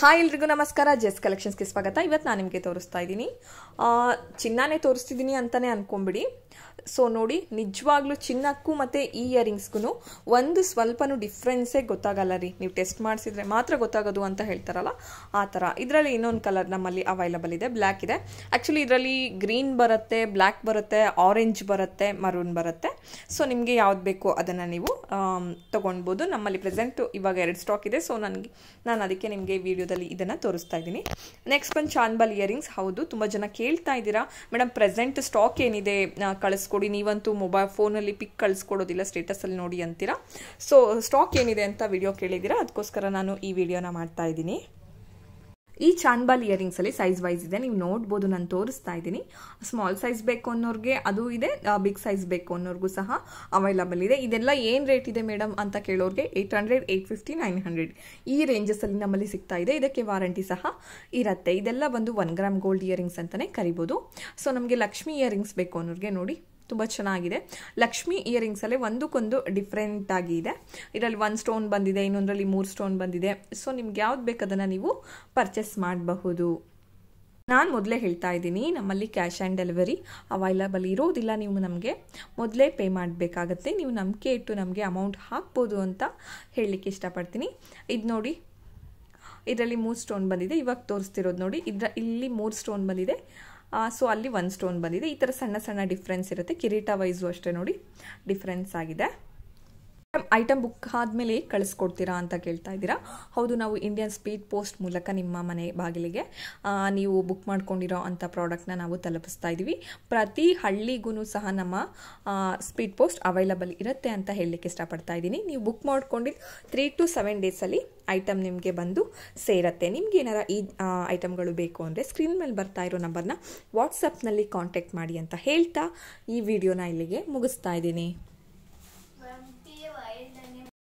hi ಎಲ್ರಿಗೂ ನಮಸ್ಕಾರ chess ಕಲೆಕ್ಷನ್ಸ್ಗೆ ಸ್ವಾಗತ ಇವತ್ತು ನಾನು ನಿಮಗೆ ತೋರಿಸ್ತಾ ಇದ್ದೀನಿ ಚಿನ್ನಾನೇ ತೋರಿಸ್ತಿದ್ದೀನಿ ಅಂತಲೇ ಅಂದ್ಕೊಂಬಿಡಿ ಸೊ ನೋಡಿ ನಿಜವಾಗ್ಲೂ ಚಿನ್ನಕ್ಕೂ ಮತ್ತು ಈ ಇಯರಿಂಗ್ಸ್ಗೂ ಒಂದು ಸ್ವಲ್ಪನೂ ಡಿಫ್ರೆನ್ಸೇ ಗೊತ್ತಾಗಲ್ಲ ರೀ ನೀವು ಟೆಸ್ಟ್ ಮಾಡಿಸಿದ್ರೆ ಮಾತ್ರ ಗೊತ್ತಾಗೋದು ಅಂತ ಹೇಳ್ತಾರಲ್ಲ ಆ ಥರ ಇದರಲ್ಲಿ ಇನ್ನೊಂದು ಕಲರ್ ನಮ್ಮಲ್ಲಿ ಅವೈಲಬಲ್ ಇದೆ ಬ್ಲ್ಯಾಕ್ ಇದೆ ಆ್ಯಕ್ಚುಲಿ ಇದರಲ್ಲಿ ಗ್ರೀನ್ ಬರುತ್ತೆ ಬ್ಲ್ಯಾಕ್ ಬರುತ್ತೆ ಆರೆಂಜ್ ಬರುತ್ತೆ ಮರೂನ್ ಬರುತ್ತೆ ಸೊ ನಿಮಗೆ ಯಾವ್ದು ಬೇಕು ಅದನ್ನು ನೀವು ತೊಗೊಳ್ಬೋದು ನಮ್ಮಲ್ಲಿ ಪ್ರೆಸೆಂಟು ಇವಾಗ ಎರಡು ಸ್ಟಾಕ್ ಇದೆ ಸೊ ನನಗೆ ನಾನು ಅದಕ್ಕೆ ನಿಮಗೆ ವಿಡಿಯೋ ವಿಡಿಯೋದಲ್ಲಿ ಇದನ್ನು ತೋರಿಸ್ತಾ ಇದ್ದೀನಿ ನೆಕ್ಸ್ಟ್ ಬಂದು ಚಾನ್ಬಲ್ ಇಯರಿಂಗ್ಸ್ ಹೌದು ತುಂಬ ಜನ ಕೇಳ್ತಾ ಇದ್ದೀರಾ ಮೇಡಮ್ ಪ್ರೆಸೆಂಟ್ ಸ್ಟಾಕ್ ಏನಿದೆ ಕಳಿಸ್ಕೊಡಿ ನೀವಂತೂ ಮೊಬೈಲ್ ಫೋನಲ್ಲಿ ಪಿಕ್ ಕಳಿಸ್ಕೊಡೋದಿಲ್ಲ ಸ್ಟೇಟಸಲ್ಲಿ ನೋಡಿ ಅಂತೀರಾ ಸೊ ಸ್ಟಾಕ್ ಏನಿದೆ ಅಂತ ವಿಡಿಯೋ ಕೇಳಿದ್ದೀರಾ ಅದಕ್ಕೋಸ್ಕರ ನಾನು ಈ ವಿಡಿಯೋನ ಮಾಡ್ತಾ ಇದ್ದೀನಿ ಈ ಚಾನ್ಬಾಲ್ ಇಯರಿಂಗ್ಸ್ ಅಲ್ಲಿ ಸೈಜ್ ವೈಸ್ ಇದೆ ನೀವು ನೋಡ್ಬೋದು ನಾನು ತೋರಿಸ್ತಾ ಇದ್ದೀನಿ ಸ್ಮಾಲ್ ಸೈಜ್ ಬೇಕು ಅನ್ನೋರ್ಗೆ ಅದು ಇದೆ ಬಿಗ್ ಸೈಜ್ ಬೇಕು ಅನ್ನೋರ್ಗೂ ಸಹ ಅವೈಲಬಲ್ ಇದೆ ಇದೆಲ್ಲ ಏನ್ ರೇಟ್ ಇದೆ ಮೇಡಮ್ ಅಂತ ಕೇಳೋರ್ಗೆ eight hundred eight fifty nine hundred ಈ ಅಲ್ಲಿ ನಮ್ಮಲ್ಲಿ ಸಿಗ್ತಾ ಇದೆ ಇದಕ್ಕೆ ವಾರಂಟಿ ಸಹ ಇರುತ್ತೆ ಇದೆಲ್ಲ ಒಂದು ಒನ್ ಗ್ರಾಮ್ ಗೋಲ್ಡ್ ಇಯರಿಂಗ್ಸ್ ಅಂತಲೇ ಕರಿಬಹುದು ಸೊ ನಮಗೆ ಲಕ್ಷ್ಮಿ ಇಯರಿಂಗ್ಸ್ ಬೇಕು ಅನ್ನೋರಿಗೆ ನೋಡಿ ತುಂಬ ಚೆನ್ನಾಗಿದೆ ಲಕ್ಷ್ಮಿ ಇಯರಿಂಗ್ಸಲ್ಲೇ ಒಂದಕ್ಕೊಂದು ಡಿಫ್ರೆಂಟ್ ಆಗಿ ಇದೆ ಇದರಲ್ಲಿ ಒಂದು ಸ್ಟೋನ್ ಬಂದಿದೆ ಇನ್ನೊಂದರಲ್ಲಿ ಮೂರು ಸ್ಟೋನ್ ಬಂದಿದೆ ಸೊ ನಿಮ್ಗೆ ಯಾವ್ದು ಬೇಕು ಅದನ್ನು ನೀವು ಪರ್ಚೇಸ್ ಮಾಡಬಹುದು ನಾನು ಮೊದಲೇ ಹೇಳ್ತಾ ಇದ್ದೀನಿ ನಮ್ಮಲ್ಲಿ ಕ್ಯಾಶ್ ಆ್ಯಂಡ್ ಡೆಲಿವರಿ ಅವೈಲಬಲ್ ಇರೋದಿಲ್ಲ ನೀವು ನಮಗೆ ಮೊದಲೇ ಪೇ ಮಾಡಬೇಕಾಗತ್ತೆ ನೀವು ನಂಬಿಕೆ ಇಟ್ಟು ನಮಗೆ ಅಮೌಂಟ್ ಹಾಕ್ಬೋದು ಅಂತ ಹೇಳಲಿಕ್ಕೆ ಇಷ್ಟಪಡ್ತೀನಿ ಇದು ನೋಡಿ ಇದರಲ್ಲಿ ಮೂರು ಸ್ಟೋನ್ ಬಂದಿದೆ ಇವಾಗ ತೋರಿಸ್ತಿರೋದು ನೋಡಿ ಇದರ ಇಲ್ಲಿ ಮೂರು ಸ್ಟೋನ್ ಬಂದಿದೆ ಸೊ ಅಲ್ಲಿ ಒಂದು ಸ್ಟೋನ್ ಬಂದಿದೆ ಈ ಥರ ಸಣ್ಣ ಸಣ್ಣ ಡಿಫ್ರೆನ್ಸ್ ಇರುತ್ತೆ ಕಿರೀಟ ವೈಸು ಅಷ್ಟೇ ನೋಡಿ ಡಿಫ್ರೆನ್ಸ್ ಆಗಿದೆ ಐಟಮ್ ಬುಕ್ ಆದಮೇಲೆ ಕಳಿಸ್ಕೊಡ್ತೀರಾ ಅಂತ ಕೇಳ್ತಾ ಇದ್ದೀರಾ ಹೌದು ನಾವು ಇಂಡಿಯನ್ ಸ್ಪೀಡ್ ಪೋಸ್ಟ್ ಮೂಲಕ ನಿಮ್ಮ ಮನೆ ಬಾಗಿಲಿಗೆ ನೀವು ಬುಕ್ ಮಾಡ್ಕೊಂಡಿರೋ ಅಂಥ ಪ್ರಾಡಕ್ಟ್ನ ನಾವು ತಲುಪಿಸ್ತಾ ಇದ್ದೀವಿ ಪ್ರತಿ ಹಳ್ಳಿಗೂ ಸಹ ನಮ್ಮ ಸ್ಪೀಡ್ ಪೋಸ್ಟ್ ಅವೈಲಬಲ್ ಇರುತ್ತೆ ಅಂತ ಹೇಳಲಿಕ್ಕೆ ಇಷ್ಟಪಡ್ತಾ ಇದ್ದೀನಿ ನೀವು ಬುಕ್ ಮಾಡ್ಕೊಂಡಿದ್ದು ತ್ರೀ ಟು ಸೆವೆನ್ ಡೇಸಲ್ಲಿ ಐಟಮ್ ನಿಮಗೆ ಬಂದು ಸೇರತ್ತೆ ನಿಮ್ಗೆ ಏನಾರ ಈ ಐಟಮ್ಗಳು ಬೇಕು ಅಂದರೆ ಸ್ಕ್ರೀನ್ ಮೇಲೆ ಬರ್ತಾ ಇರೋ ನಂಬರ್ನ ವಾಟ್ಸಪ್ನಲ್ಲಿ ಕಾಂಟ್ಯಾಕ್ಟ್ ಮಾಡಿ ಅಂತ ಹೇಳ್ತಾ ಈ ವಿಡಿಯೋನ ಇಲ್ಲಿಗೆ ಮುಗಿಸ್ತಾ ಇದ್ದೀನಿ